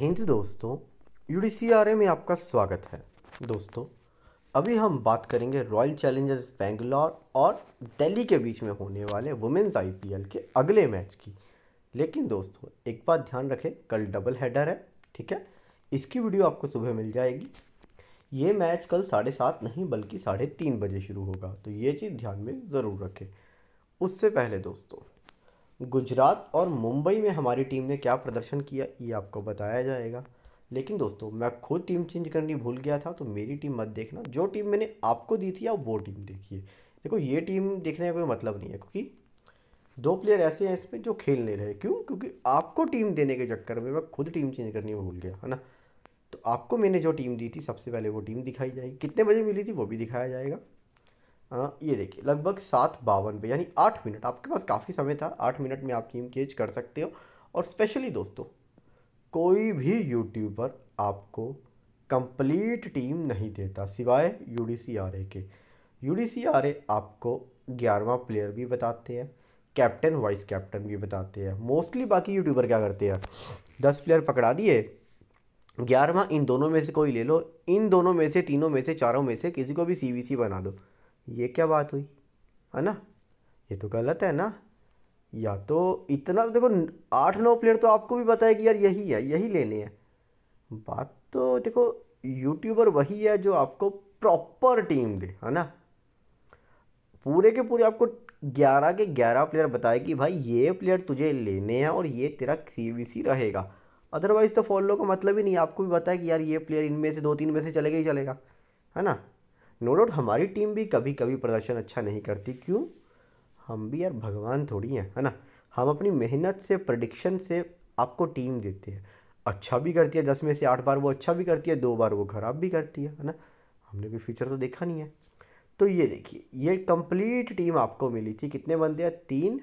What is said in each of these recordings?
हिंद दोस्तों यू में आपका स्वागत है दोस्तों अभी हम बात करेंगे रॉयल चैलेंजर्स बेंगलोर और दिल्ली के बीच में होने वाले वुमेन्स आई के अगले मैच की लेकिन दोस्तों एक बात ध्यान रखें कल डबल हेडर है ठीक है इसकी वीडियो आपको सुबह मिल जाएगी ये मैच कल साढ़े सात नहीं बल्कि साढ़े तीन बजे शुरू होगा तो ये चीज़ ध्यान में ज़रूर रखें उससे पहले दोस्तों गुजरात और मुंबई में हमारी टीम ने क्या प्रदर्शन किया ये आपको बताया जाएगा लेकिन दोस्तों मैं खुद टीम चेंज करनी भूल गया था तो मेरी टीम मत देखना जो टीम मैंने आपको दी थी आप वो टीम देखिए देखो ये टीम देखने का कोई मतलब नहीं है क्योंकि दो प्लेयर ऐसे हैं इसमें जो खेल नहीं रहे क्यों क्योंकि आपको टीम देने के चक्कर में मैं खुद टीम चेंज करनी भूल गया है ना तो आपको मैंने जो टीम दी थी सबसे पहले वो टीम दिखाई जाएगी कितने बजे मिली थी वो भी दिखाया जाएगा हाँ, ये देखिए लगभग सात बावन पे यानी आठ मिनट आपके पास काफ़ी समय था आठ मिनट में आप टीम चेंज कर सकते हो और स्पेशली दोस्तों कोई भी यूट्यूबर आपको कंप्लीट टीम नहीं देता सिवाय U D C R A के U D C R A आपको ग्यारहवा प्लेयर भी बताते हैं कैप्टन वाइस कैप्टन भी बताते हैं मोस्टली बाकी यूट्यूबर क्या करते हैं दस प्लेयर पकड़ा दिए ग्यारहवा इन दोनों में से कोई ले लो इन दोनों में से तीनों में से चारों में से किसी को भी सी बना दो ये क्या बात हुई है ना ये तो गलत है ना या तो इतना देखो आठ नौ प्लेयर तो आपको भी पता है कि यार यही है यही लेने हैं बात तो देखो यूट्यूबर वही है जो आपको प्रॉपर टीम दे है ना पूरे के पूरे आपको ग्यारह के ग्यारह प्लेयर बताए कि भाई ये प्लेयर तुझे लेने हैं और ये तेरा सी रहेगा अदरवाइज़ तो फॉलो का मतलब ही नहीं आपको भी पता है कि यार ये प्लेयर इनमें से दो तीन में से चलेगा ही चलेगा है ना नो डाउट हमारी टीम भी कभी कभी प्रदर्शन अच्छा नहीं करती क्यों हम भी यार भगवान थोड़ी हैं है ना हम अपनी मेहनत से प्रडिक्शन से आपको टीम देते हैं अच्छा भी करती है दस में से आठ बार वो अच्छा भी करती है दो बार वो खराब भी करती है है ना हमने कोई फ्यूचर तो देखा नहीं है तो ये देखिए ये कंप्लीट टीम आपको मिली थी कितने बंदे हैं तीन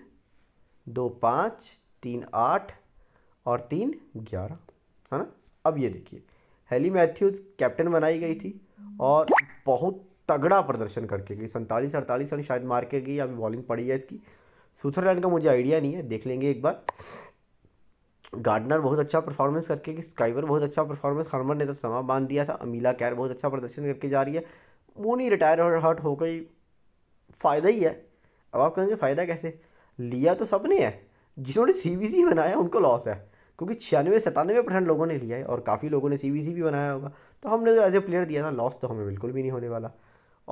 दो पाँच तीन आठ और तीन ग्यारह है ना अब ये देखिए हेली मैथ्यूज़ कैप्टन बनाई गई थी और बहुत तगड़ा प्रदर्शन करके गई सैंतालीस अड़तालीस रन शायद मार के गई अभी बॉलिंग पड़ी है इसकी रन का मुझे आइडिया नहीं है देख लेंगे एक बार गार्डनर बहुत अच्छा परफॉर्मेंस करके गई स्काइवर बहुत अच्छा परफॉर्मेंस हरमन ने तो समा बांध दिया था अमीला कैर बहुत अच्छा प्रदर्शन करके जा रही है मोनी रिटायर और हर्ट हो गई फ़ायदा ही है अब आप कहेंगे फ़ायदा कैसे लिया तो सब ने है जिन्होंने सी बी सी बनाया उनको लॉस है क्योंकि छियानवे सतानवे परसेंट लोगों ने लिया है और काफ़ी लोगों ने सी बी सी भी बनाया होगा तो हमने जो एज ए प्लेयर दिया था लॉस तो हमें बिल्कुल भी नहीं होने वाला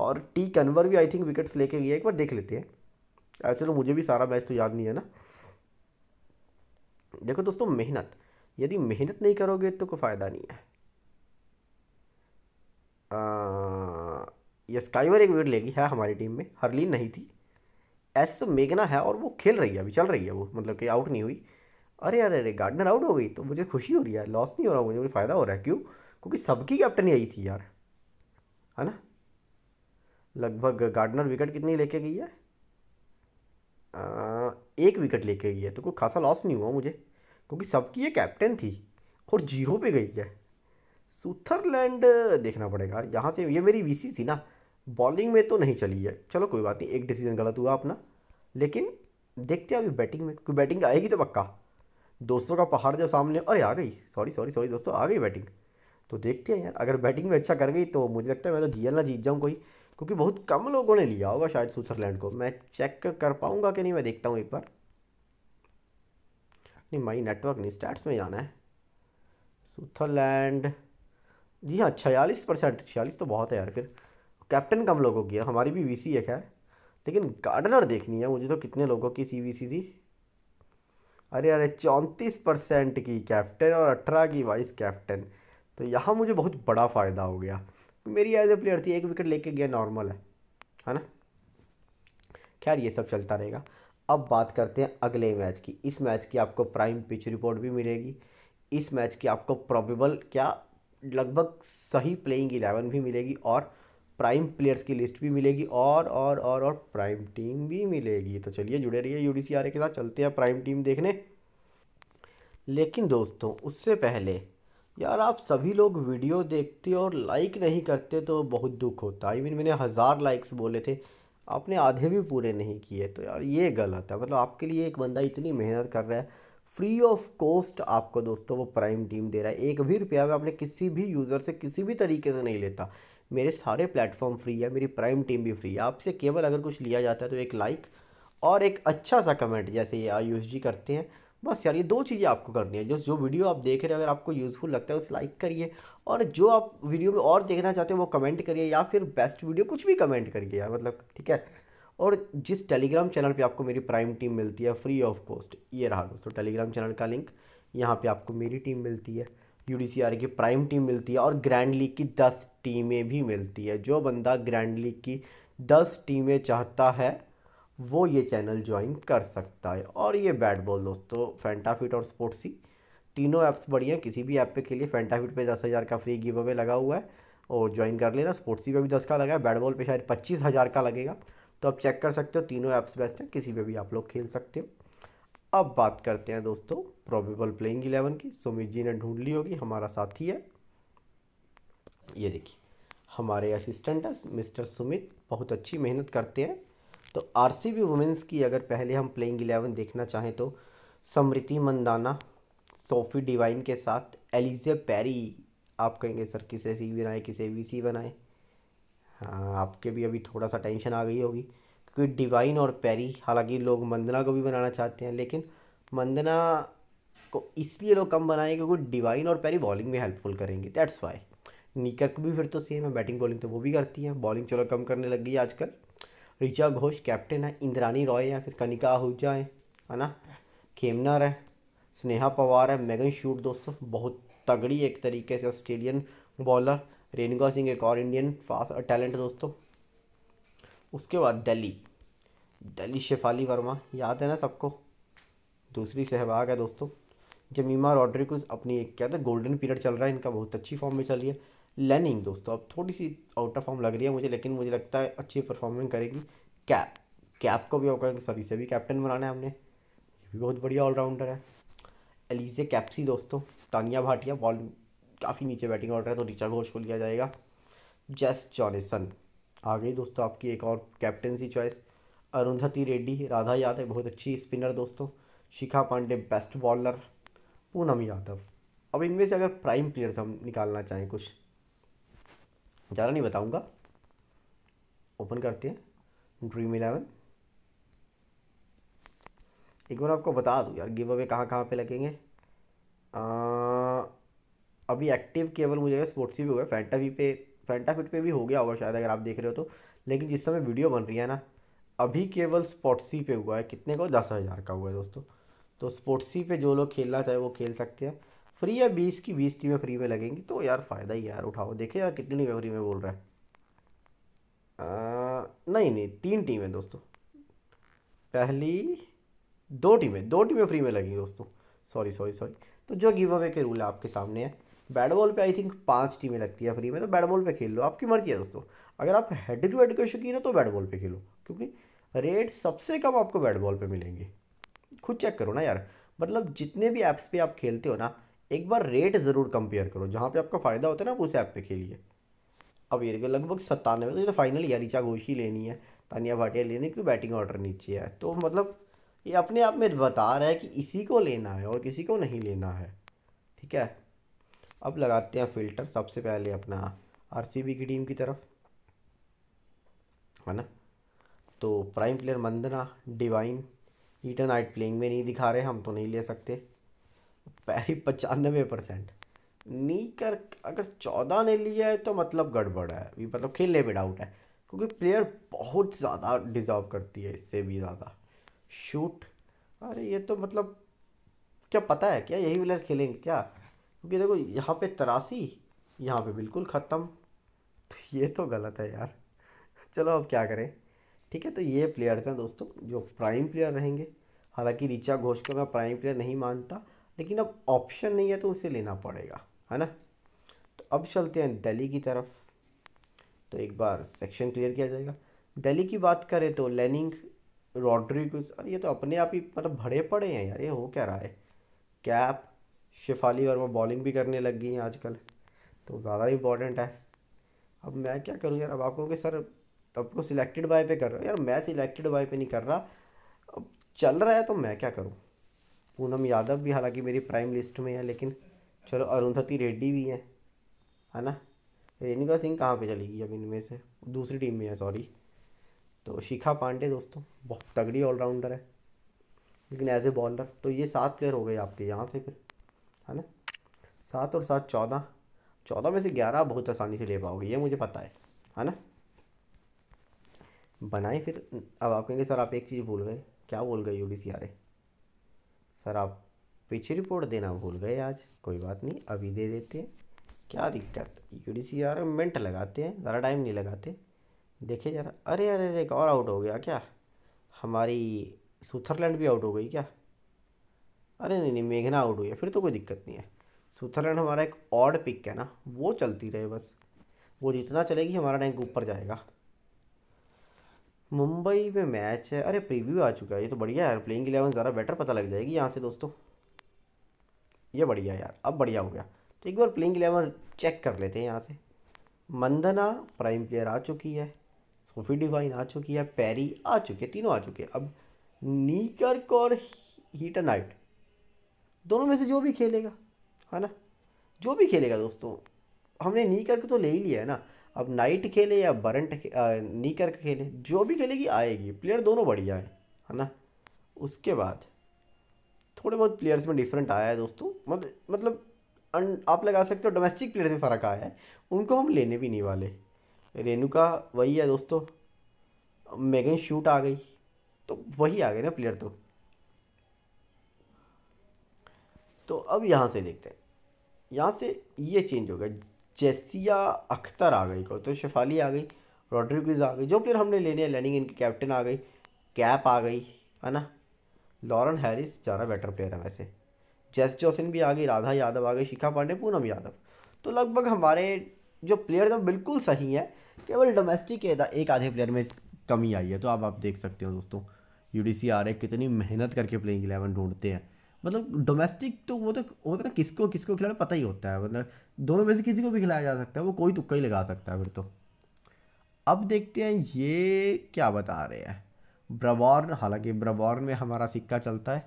और टी कन्वर भी आई थिंक विकेट्स लेके गया एक बार देख लेते हैं तो मुझे भी सारा मैच तो याद नहीं है ना देखो दोस्तों मेहनत यदि मेहनत नहीं करोगे तो कोई फ़ायदा नहीं है यह ये स्काइवर एक विकेट लेगी है हमारी टीम में हरलीन नहीं थी एस मेघना है और वो खेल रही है अभी चल रही है वो मतलब कि आउट नहीं हुई अरे अरे अरे गार्डनर आउट हो गई तो मुझे खुशी हो रही है लॉस नहीं हो रहा मुझे मुझे फ़ायदा हो रहा है क्यों क्योंकि सबकी कैप्टन यही थी यार है ना लगभग गार्डनर विकेट कितनी लेके गई है आ, एक विकेट लेके गई है तो कोई खासा लॉस नहीं हुआ मुझे क्योंकि सबकी ये कैप्टन थी और जीरो पे गई है सुथरलैंड देखना पड़ेगा यार यहाँ से ये मेरी वीसी थी ना बॉलिंग में तो नहीं चली है चलो कोई बात नहीं एक डिसीजन गलत हुआ अपना लेकिन देखते हैं अभी बैटिंग में क्योंकि बैटिंग आएगी तो पक्का दोस्तों का पहाड़ जब सामने अरे आ गई सॉरी सॉरी सॉरी दोस्तों आ गई बैटिंग तो देखते हैं यार अगर बैटिंग में अच्छा कर गई तो मुझे लगता है मैं तो जीएल ना जीत जाऊँ कोई क्योंकि बहुत कम लोगों ने लिया होगा शायद स्विट्ज़रलैंड को मैं चेक कर पाऊँगा कि नहीं मैं देखता हूँ एक बार नहीं माई नेटवर्क नहीं स्टैट्स में जाना है स्विट्ज़रलैंड जी हाँ छियालीस परसेंट छियालीस तो बहुत है यार फिर कैप्टन कम लोगों की है हमारी भी वीसी है खैर लेकिन गार्डनर देखनी है मुझे तो कितने लोगों की सी वी थी अरे अरे चौंतीस परसेंट की कैप्टन और अठारह की वाइस कैप्टन तो यहाँ मुझे बहुत बड़ा फ़ायदा हो गया मेरी एज ए प्लेयर थी एक विकेट लेके गया नॉर्मल है है ना खैर ये सब चलता रहेगा अब बात करते हैं अगले मैच की इस मैच की आपको प्राइम पिच रिपोर्ट भी मिलेगी इस मैच की आपको प्रॉबेबल क्या लगभग सही प्लेइंग इलेवन भी मिलेगी और प्राइम प्लेयर्स की लिस्ट भी मिलेगी और और और और प्राइम टीम भी मिलेगी तो चलिए जुड़े रहिए यू के साथ चलते हैं प्राइम टीम देखने लेकिन दोस्तों उससे पहले यार आप सभी लोग वीडियो देखते और लाइक नहीं करते तो बहुत दुख होता इवन मैंने हज़ार लाइक्स बोले थे आपने आधे भी पूरे नहीं किए तो यार ये गलत है मतलब आपके लिए एक बंदा इतनी मेहनत कर रहा है फ्री ऑफ कॉस्ट आपको दोस्तों वो प्राइम टीम दे रहा है एक भी रुपया में आपने किसी भी यूज़र से किसी भी तरीके से नहीं लेता मेरे सारे प्लेटफॉर्म फ्री है मेरी प्राइम टीम भी फ्री है आपसे केवल अगर कुछ लिया जाता है तो एक लाइक और एक अच्छा सा कमेंट जैसे ये आयुष जी करते हैं बस यार ये दो चीज़ें आपको करनी है जो जो वीडियो आप देख रहे हैं अगर आपको यूज़फुल लगता है उसे लाइक करिए और जो आप वीडियो में और देखना चाहते हो वो कमेंट करिए या फिर बेस्ट वीडियो कुछ भी कमेंट करिए यार मतलब ठीक है और जिस टेलीग्राम चैनल पे आपको मेरी प्राइम टीम मिलती है फ्री ऑफ कॉस्ट ये रहा दोस्तों टेलीग्राम चैनल का लिंक यहाँ पर आपको मेरी टीम मिलती है यू की प्राइम टीम मिलती है और ग्रैंड लीग की दस टीमें भी मिलती है जो बंदा ग्रैंड लीग की दस टीमें चाहता है वो ये चैनल ज्वाइन कर सकता है और ये बैट बॉल दोस्तों फैंटाफिट और स्पोर्ट्सी तीनों ऐप्स बढ़िया किसी भी ऐप पे के लिए फैंटाफिट पे दस हज़ार का फ्री गिव अवे लगा हुआ है और ज्वाइन कर लेना स्पोर्ट्सी पे भी दस का लगा है बैट बॉल पर शायद पच्चीस हज़ार का लगेगा तो आप चेक कर सकते हो तीनों ऐप्स बेस्ट हैं किसी पर भी आप लोग खेल सकते हो अब बात करते हैं दोस्तों प्रॉबेबल प्लेइंग इलेवन की सुमित जी ने ढूंढ ली होगी हमारा साथी है ये देखिए हमारे असिस्टेंट है मिस्टर सुमित बहुत अच्छी मेहनत करते हैं तो आर सी बी वुमेंस की अगर पहले हम प्लेइंग एलेवन देखना चाहें तो समृति मंदाना सोफी डिवाइन के साथ एलिजे पैरी आप कहेंगे सर किसे सी बनाए किसे वी सी बनाए हाँ आपके भी अभी थोड़ा सा टेंशन आ गई होगी क्योंकि डिवाइन और पैरी हालांकि लोग मंदना को भी बनाना चाहते हैं लेकिन मंदना को इसलिए लोग कम बनाए क्योंकि डिवाइन और पैरी बॉलिंग में हेल्पफुल करेंगे दैट्स वाई नीकर को भी फिर तो सेम है बैटिंग बॉलिंग तो वो भी करती हैं बॉलिंग चलो कम करने लग गई आजकल ऋचा घोष कैप्टन है इंद्रानी रॉय या फिर कनिका आहूजा है है ना खेमनर है स्नेहा पवार है मेगन शूट दोस्तों बहुत तगड़ी एक तरीके से ऑस्ट्रेलियन बॉलर रेणुका सिंह एक और इंडियन फास्ट टैलेंट दोस्तों उसके बाद दिल्ली दिल्ली शेफाली वर्मा याद है ना सबको दूसरी सहवाग है दोस्तों जमीमा रॉड्रिक अपनी एक क्या था गोल्डन पीरियड चल रहा है इनका बहुत अच्छी फॉर्म में चल रही है लर्निंग दोस्तों अब थोड़ी सी आउट ऑफ फॉर्म लग रही है मुझे लेकिन मुझे लगता है अच्छी परफॉर्मेंस करेगी कैप कैप को भी होगा सभी से भी कैप्टन बनाना है हमने ये भी बहुत बढ़िया ऑलराउंडर है एलिजे कैप्सी दोस्तों तानिया भाटिया बॉल काफ़ी नीचे बैटिंग ऑर्डर है तो रिचा घोष को लिया जाएगा जस जॉनिसन आ गई दोस्तों आपकी एक और कैप्टनसी चॉइस अरुंधति रेड्डी राधा यादव बहुत अच्छी स्पिनर दोस्तों शिखा पांडे बेस्ट बॉलर पूनम यादव अब इनमें से अगर प्राइम प्लेयर्स हम निकालना चाहें कुछ ज़्यादा नहीं बताऊँगा ओपन करते हैं ड्रीम इलेवन एक बार आपको बता दूँ यार गिव अवे कहाँ कहाँ पे लगेंगे आ, अभी एक्टिव केवल मुझे स्पोर्ट्सी भी हुआ है भी पे फिट पे भी हो गया होगा शायद अगर आप देख रहे हो तो लेकिन जिस समय वीडियो बन रही है ना अभी केवल स्पोर्ट्सी पे हुआ है कितने को दस हज़ार का हुआ है दोस्तों तो स्पोर्ट्सी पे जो लोग खेलना चाहे वो खेल सकते हैं फ्री है बीस की बीस टीमें फ्री में लगेंगी तो यार फ़ायदा ही यार उठाओ देखे यार कितनी टीमें फ्री में बोल रहा है आ, नहीं नहीं तीन टीमें दोस्तों पहली दो टीमें दो टीमें फ्री में लगेंगी दोस्तों सॉरी सॉरी सॉरी तो जो गिव अवे के रूल है आपके सामने है बैट बॉल पे आई थिंक पांच टीमें लगती है फ्री में तो बैट बॉल पे खेल लो आपकी मर्जी है दोस्तों अगर आप हेड टू हेड के शौकीन हो तो बैट बॉल पे खेलो क्योंकि रेट सबसे कम आपको बैट बॉल पे मिलेंगे खुद चेक करो ना यार मतलब जितने भी ऐप्स पे आप खेलते हो ना एक बार रेट ज़रूर कंपेयर करो जहाँ पे आपका फ़ायदा होता है ना आप उस ऐप पे खेलिए अब ये लगभग सत्तानवे तो ये तो फाइनल यारिचा घोषी लेनी है तानिया भाटिया लेनी क्योंकि बैटिंग ऑर्डर नीचे है तो मतलब ये अपने आप में बता रहा है कि इसी को लेना है और किसी को नहीं लेना है ठीक है अब लगाते हैं फिल्टर सबसे पहले अपना आर की टीम की तरफ है ना तो प्राइम प्लेयर मंदना डिवाइन ईटन आइट प्लेइंग में नहीं दिखा रहे हम तो नहीं ले सकते पैरी पचानवे परसेंट नीकर अगर चौदह ने लिया है तो मतलब गड़बड़ है मतलब खेलने में डाउट है क्योंकि प्लेयर बहुत ज़्यादा डिज़र्व करती है इससे भी ज़्यादा शूट अरे ये तो मतलब क्या पता है क्या यही प्लेयर खेलेंगे क्या क्योंकि देखो यहाँ पे तरासी यहाँ पे बिल्कुल ख़त्म तो ये तो गलत है यार चलो अब क्या करें ठीक है तो ये प्लेयर्स हैं दोस्तों जो प्राइम प्लेयर रहेंगे हालांकि रिचा घोष को मैं प्राइम प्लेयर नहीं मानता लेकिन अब ऑप्शन नहीं है तो उसे लेना पड़ेगा है ना तो अब चलते हैं दिल्ली की तरफ तो एक बार सेक्शन क्लियर किया जाएगा दिल्ली की बात करें तो लेनिंग रॉड्रिगस अरे ये तो अपने आप ही मतलब भरे पड़े हैं यार ये हो क्या रहा है कैप शिफाली वर्मा बॉलिंग भी करने लग गई हैं आजकल तो ज़्यादा इंपॉर्टेंट है अब मैं क्या करूँ यार अब आप लोग सर आपको सिलेक्टेड बाय पे कर रहा हूँ यार मैं सिलेक्टेड बाय पे नहीं कर रहा अब चल रहा है तो मैं क्या करूँ पूनम यादव भी हालांकि मेरी प्राइम लिस्ट में है लेकिन चलो अरुंधति रेड्डी भी हैं है ना रेणुका सिंह कहाँ पे चलेगी अब इनमें से दूसरी टीम में है सॉरी तो शिखा पांडे दोस्तों बहुत तगड़ी ऑलराउंडर है लेकिन एज ए बॉलर तो ये सात प्लेयर हो गए आपके यहाँ से फिर है ना सात और सात चौदह चौदह में से ग्यारह बहुत आसानी से ले पाओगे ये मुझे पता है है ना बनाए फिर अब आप कहेंगे सर आप एक चीज़ भूल गए क्या बोल गए U D C R A sir आप पीछे रिपोर्ट देना भूल गए आज कोई बात नहीं अभी दे देते हैं क्या दिक्कत यू डी सी यार मिनट लगाते हैं ज़्यादा टाइम नहीं लगाते देखे जरा अरे अरे अरे एक और आउट हो गया क्या हमारी सुथरलैंड भी आउट हो गई क्या अरे नहीं नहीं मेघना आउट हुई है फिर तो कोई दिक्कत नहीं है सुथरलैंड हमारा एक ऑड पिक है ना वो चलती रहे बस वो जितना चलेगी हमारा रैंक ऊपर जाएगा मुंबई में मैच है अरे प्रीव्यू आ चुका है ये तो बढ़िया है प्लेइंग इलेवन ज़रा बेटर पता लग जाएगी यहाँ से दोस्तों ये बढ़िया यार अब बढ़िया हो गया तो एक बार प्लेइंग इलेवन चेक कर लेते हैं यहाँ से मंदना प्राइम प्लेयर आ चुकी है सोफी डिवाइन आ चुकी है पैरी आ चुके तीनों आ चुके अब नीकर्क और हीटा नाइट दोनों में से जो भी खेलेगा है ना जो भी खेलेगा दोस्तों हमने नीकर्क तो ले ही लिया है ना अब नाइट खेले या बरंट नीकर खेले जो भी खेलेगी आएगी प्लेयर दोनों बढ़िया है है ना उसके बाद थोड़े बहुत प्लेयर्स में डिफरेंट आया है दोस्तों मत, मतलब आप लगा सकते हो डोमेस्टिक प्लेयर्स में फ़र्क आया है उनको हम लेने भी नहीं वाले रेणुका वही है दोस्तों मेगन शूट आ गई तो वही आ गए ना प्लेयर तो तो अब यहाँ से देखते हैं यहाँ से ये चेंज हो गया जैसिया अख्तर आ गई कौतम शेफाली आ गई रॉड्रिगज आ गई जो प्लेयर हमने लेने हैं लैनिंग इनकी कैप्टन आ गई कैप आ गई है ना लॉरन हैरिस ज़्यादा बेटर प्लेयर है वैसे जेस जोसिन भी आ गई राधा यादव आ गई शिखा पांडे पूनम यादव तो लगभग हमारे जो प्लेयर हैं बिल्कुल सही है केवल डोमेस्टिक एक आधे प्लेयर में कमी आई है तो आप आप देख सकते हो दोस्तों यू डी सी कितनी मेहनत करके प्लेइंग इलेवन ढूंढते हैं मतलब डोमेस्टिक तो वो तो वो तो ना किसको किसको खिलाना पता ही होता है मतलब दोनों में से किसी को भी खिलाया जा सकता है वो कोई तुक्का ही लगा सकता है फिर तो अब देखते हैं ये क्या बता रहे हैं ब्रबॉर्न हालांकि ब्रबॉर्न में हमारा सिक्का चलता है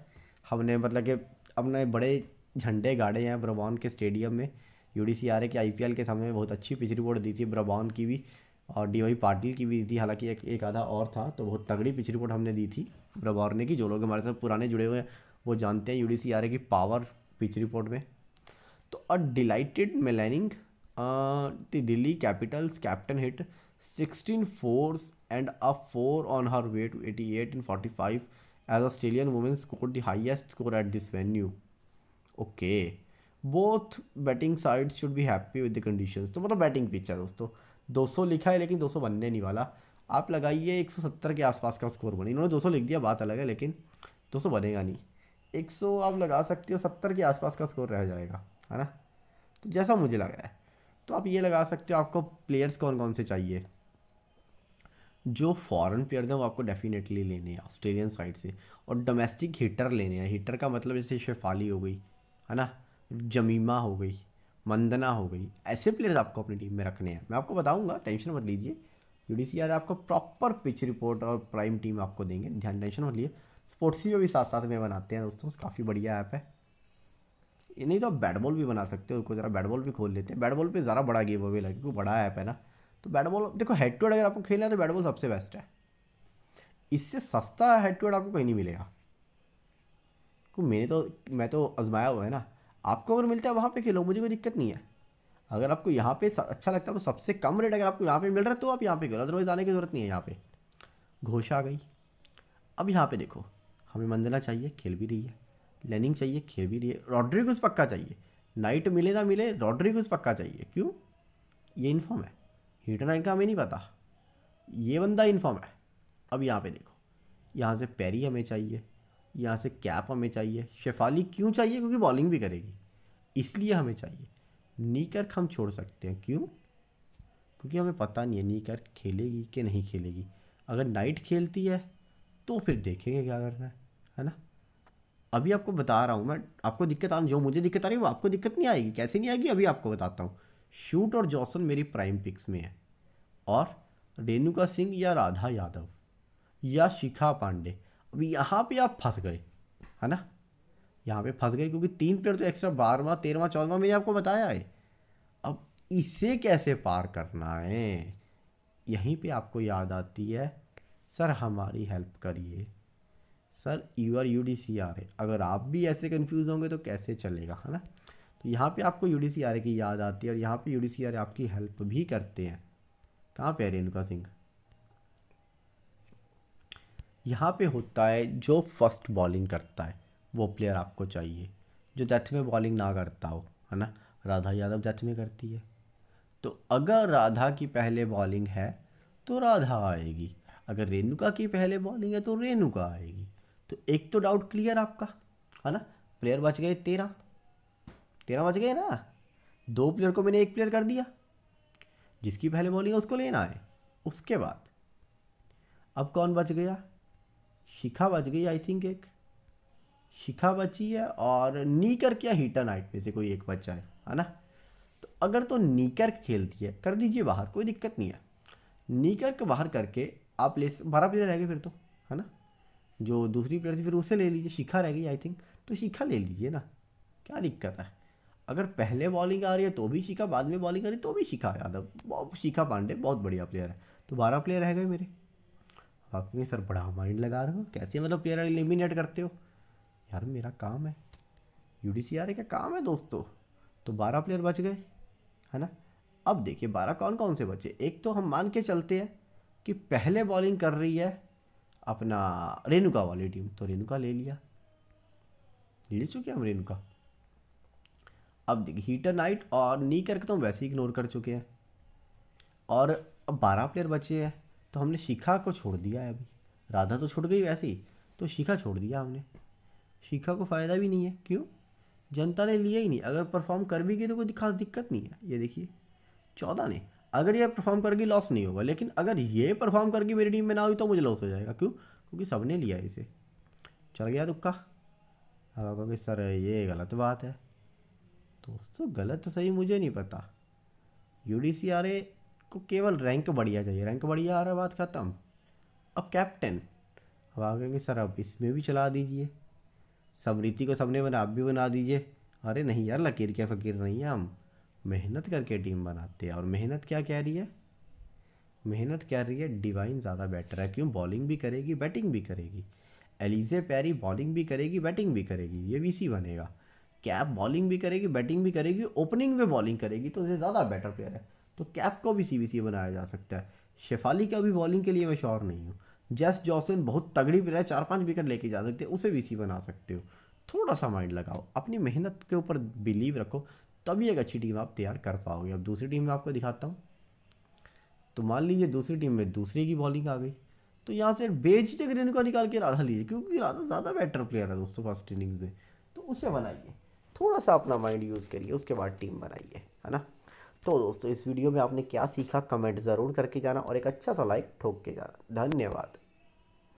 हमने मतलब कि अपने बड़े झंडे गाड़े हैं ब्रबॉर्न के स्टेडियम में U D C R A के आई पी एल के समय में बहुत अच्छी पिच रिपोर्ट दी थी ब्रबॉर्न की भी और डी वाई पाटिल की भी दी थी हालांकि एक एक आधा और था तो बहुत तगड़ी पिच रिपोर्ट हमने दी थी ब्रबॉर्ने की जो लोग हमारे साथ पुराने जुड़े हुए हैं वो जानते हैं यूडीसीआरए की पावर पिच रिपोर्ट में तो a delighted Meg Lanning Delhi Capitals captain hit sixteen fours and a four on her way to eighty eight in forty five as Australian women score the highest score at this venue okay both batting side should be happy with the condition तो मतलब batting pitch है दोस्तों दो सौ लिखा है लेकिन दो सौ बनने नहीं वाला आप लगाइए एक सौ सत्तर के आसपास का स्कोर बने इन्होंने सौ लिख दिया बात अलग है लेकिन दो सौ बनेगा नहीं एक सौ आप लगा सकते हो सत्तर के आसपास का स्कोर रह जाएगा है ना तो जैसा मुझे लग रहा है तो आप ये लगा सकते हो आपको प्लेयर्स कौन कौन से चाहिए जो फॉरेन प्लेयर्स हैं वो आपको डेफिनेटली लेने हैं ऑस्ट्रेलियन साइड से और डोमेस्टिक हीटर लेने हैं हीटर का मतलब जैसे शेफाली हो गई है ना जमीमा हो गई मंदना हो गई ऐसे प्लेयर्स आपको अपनी टीम में रखने हैं मैं आपको बताऊंगा टेंशन मत लीजिए यू डी सी आर आपको प्रॉपर पिच रिपोर्ट और प्राइम टीम आपको देंगे ध्यान टेंशन मत लीजिए स्पोर्ट्स भी साथ साथ में बनाते हैं दोस्तों काफ़ी बढ़िया ऐप है ये नहीं तो आप बैट बॉल भी बना सकते हो उनको ज़रा बैट बॉल भी खोल लेते हैं बैट बॉल पर ज़रा बड़ा गेम अवेल है क्योंकि बड़ा ऐप है ना तो बैट बॉल देखो हेड टू हेड अगर आपको खेलना है तो बैट बॉल सबसे बेस्ट है इससे सस्ता हेड टू हेड आपको कहीं नहीं मिलेगा क्योंकि मैंने तो मैं तो आजमाया हुआ है ना आपको अगर मिलता है वहाँ पर खेलो मुझे कोई दिक्कत नहीं है अगर आपको यहाँ पे अच्छा लगता है तो सबसे कम रेट अगर आपको यहाँ पे मिल रहा है तो आप यहाँ पे करो अदरवाइज़ आने की ज़रूरत नहीं है यहाँ पे घोषा आ गई अब यहाँ पे देखो हमें मंजना चाहिए खेल भी रही है लेनिंग चाहिए खेल भी रही है रॉड्रिगस पक्का चाहिए नाइट मिले ना मिले रॉड्रिगस पक्का चाहिए क्यों ये इन्फॉर्म है हीटर नाइन का हमें नहीं पता ये बंदा इन्फॉर्म है अब यहाँ पे देखो यहाँ से पैरी हमें चाहिए यहाँ से कैप हमें चाहिए शेफाली क्यों चाहिए क्योंकि बॉलिंग भी करेगी इसलिए हमें चाहिए नीकर्क हम छोड़ सकते हैं क्यों क्योंकि हमें पता नहीं है नीकर्क खेलेगी कि नहीं खेलेगी अगर नाइट खेलती है तो फिर देखेंगे क्या करना है है ना अभी आपको बता रहा हूँ मैं आपको दिक्कत आ जो मुझे दिक्कत आ रही है वो आपको दिक्कत नहीं आएगी कैसे नहीं आएगी अभी आपको बताता हूँ शूट और जॉसन मेरी प्राइम पिक्स में है और रेणुका सिंह या राधा यादव या शिखा पांडे अभी यहाँ पे आप फंस गए है ना यहाँ पे फंस गए क्योंकि तीन प्लेयर तो एक्स्ट्रा बारहवा तेरहवा चौदहवा मैंने आपको बताया है अब इसे कैसे पार करना है यहीं पे आपको याद आती है सर हमारी हेल्प करिए sir you are U D C R A अगर आप भी ऐसे कन्फ्यूज़ होंगे तो कैसे चलेगा है ना तो यहाँ पे आपको यू डी सी आर की याद आती है और यहाँ पे यू डी सी आर आपकी हेल्प भी करते हैं कहाँ पे है रेणुका सिंह यहाँ पे होता है जो फर्स्ट बॉलिंग करता है वो प्लेयर आपको चाहिए जो डेथ में बॉलिंग ना करता हो है ना राधा यादव डेथ में करती है तो अगर राधा की पहले बॉलिंग है तो राधा आएगी अगर रेणुका की पहले बॉलिंग है तो रेणुका आएगी तो एक तो डाउट क्लियर आपका है ना प्लेयर बच गए तेरह तेरह बच गए ना दो प्लेयर को मैंने एक प्लेयर कर दिया जिसकी पहले बॉलिंग है उसको लेना है उसके बाद अब कौन बच गया शिखा बच गई आई थिंक एक शिखा बची है और नीकर क्या हीटर नाइट में से कोई एक बच्चा है है ना तो अगर तो नीकर खेलती है कर दीजिए बाहर कोई दिक्कत नहीं है नीकर के बाहर करके आप ले बारह प्लेयर रह गए फिर तो है ना जो दूसरी प्लेयर थी फिर उसे ले लीजिए शिखा रह गई आई थिंक तो शिखा ले लीजिए ना क्या दिक्कत है अगर पहले बॉलिंग आ रही है तो भी शिखा बाद में बॉलिंग आ रही है तो भी शिखा यादव बहुत शिखा पांडे बहुत बढ़िया प्लेयर है तो बारह प्लेयर रह गए मेरे आप कहेंगे सर बड़ा माइंड लगा रहे हो कैसे मतलब प्लेयर एलिमिनेट करते हो यार मेरा काम है यू डी सी आर का काम है दोस्तों तो बारह प्लेयर बच गए है ना अब देखिए बारह कौन कौन से बचे एक तो हम मान के चलते हैं कि पहले बॉलिंग कर रही है अपना रेणुका वाली टीम तो रेणुका ले लिया ले चुके हम रेणुका अब देखिए हीटर नाइट और नी करके तो हम वैसे ही इग्नोर कर चुके हैं और अब बारह प्लेयर बचे हैं तो हमने शिखा को छोड़ दिया है अभी राधा तो छूट गई वैसे ही तो शिखा छोड़ दिया हमने शिखा को फ़ायदा भी नहीं है क्यों जनता ने लिया ही नहीं अगर परफॉर्म कर भी गई तो कोई खास दिक्कत नहीं है ये देखिए चौदह ने अगर ये परफॉर्म करगी लॉस नहीं होगा लेकिन अगर ये परफॉर्म करके मेरी टीम में ना हुई तो मुझे लॉस हो जाएगा क्यों क्योंकि सबने लिया इसे चल गया दुक्का अब कहोगे सर ये गलत बात है दोस्तों गलत सही मुझे नहीं पता U D C R A को केवल रैंक बढ़िया चाहिए रैंक बढ़िया आ रहा बात ख़त्म अब कैप्टन अब आ कहेंगे सर अब इसमें भी चला दीजिए समृति को सबने बना आप भी बना दीजिए अरे नहीं यार लकीर के फ़कीर नहीं है हम मेहनत करके टीम बनाते हैं और मेहनत क्या कह रही है मेहनत कह रही है डिवाइन ज़्यादा बेटर है क्यों बॉलिंग भी करेगी बैटिंग भी करेगी एलिजे पैरी बॉलिंग भी करेगी बैटिंग भी करेगी ये वी सी बनेगा कैप बॉलिंग भी करेगी बैटिंग भी करेगी ओपनिंग में बॉलिंग करेगी तो उसे ज़्यादा बेटर प्लेयर है तो कैप को भी सी बनाया जा सकता है शेफाली का भी बॉलिंग के लिए मैं श्योर नहीं हूँ जैस जॉसन बहुत तगड़ी प्लेयर है चार पाँच विकेट लेके जा सकते हैं उसे वी बना सकते हो थोड़ा सा माइंड लगाओ अपनी मेहनत के ऊपर बिलीव रखो तभी एक अच्छी टीम आप तैयार कर पाओगे अब दूसरी टीम में आपको दिखाता हूँ तो मान लीजिए दूसरी टीम में दूसरी की बॉलिंग आ गई तो यहाँ से ग्रेन को निकाल के राधा लीजिए क्योंकि राधा ज़्यादा बेटर प्लेयर है दोस्तों फर्स्ट इनिंग्स में तो उसे बनाइए थोड़ा सा अपना माइंड यूज़ करिए उसके बाद टीम बनाइए है ना तो दोस्तों इस वीडियो में आपने क्या सीखा कमेंट ज़रूर करके जाना और एक अच्छा सा लाइक ठोक के जाना धन्यवाद